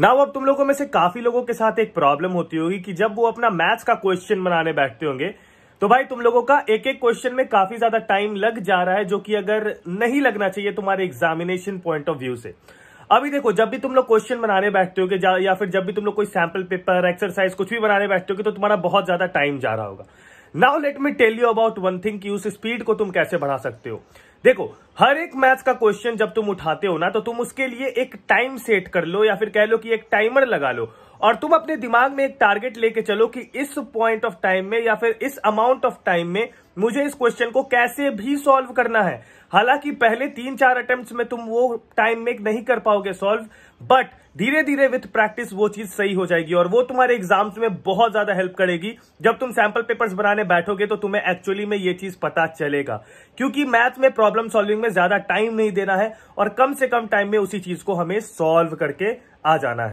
now अब तुम लोगों में से काफी लोगों के साथ एक प्रॉब्लम होती होगी कि जब वो अपना मैथ्स का क्वेश्चन बनाने बैठते होंगे तो भाई तुम लोगों का एक एक क्वेश्चन में काफी ज्यादा टाइम लग जा रहा है जो कि अगर नहीं लगना चाहिए तुम्हारे एग्जामिनेशन पॉइंट ऑफ व्यू से अभी देखो जब भी तुम लोग क्वेश्चन बनाने बैठते हो या फिर जब भी तुम लोग कोई सैंपल पेपर एक्सरसाइज कुछ भी बनाने बैठते हो तो तुम्हारा बहुत ज्यादा टाइम जा रहा होगा now let me tell you about one thing कि उस स्पीड को तुम कैसे बढ़ा सकते हो देखो हर एक मैथ्स का क्वेश्चन जब तुम उठाते हो ना तो तुम उसके लिए एक टाइम सेट कर लो या फिर कह लो कि एक टाइमर लगा लो और तुम अपने दिमाग में एक टारगेट लेके चलो कि इस पॉइंट ऑफ टाइम में या फिर इस अमाउंट ऑफ टाइम में मुझे इस क्वेश्चन को कैसे भी सॉल्व करना है हालांकि पहले तीन चार अटेम्प्ट में तुम वो टाइम मेक नहीं कर पाओगे सॉल्व बट धीरे धीरे विथ प्रैक्टिस वो चीज सही हो जाएगी और वो तुम्हारे एग्जाम्स में बहुत ज्यादा हेल्प करेगी जब तुम सैंपल पेपर्स बनाने बैठोगे तो तुम्हें एक्चुअली में ये चीज पता चलेगा क्योंकि मैथ में प्रॉब्लम सॉल्विंग में ज्यादा टाइम नहीं देना है और कम से कम टाइम में उसी चीज को हमें सॉल्व करके आ जाना है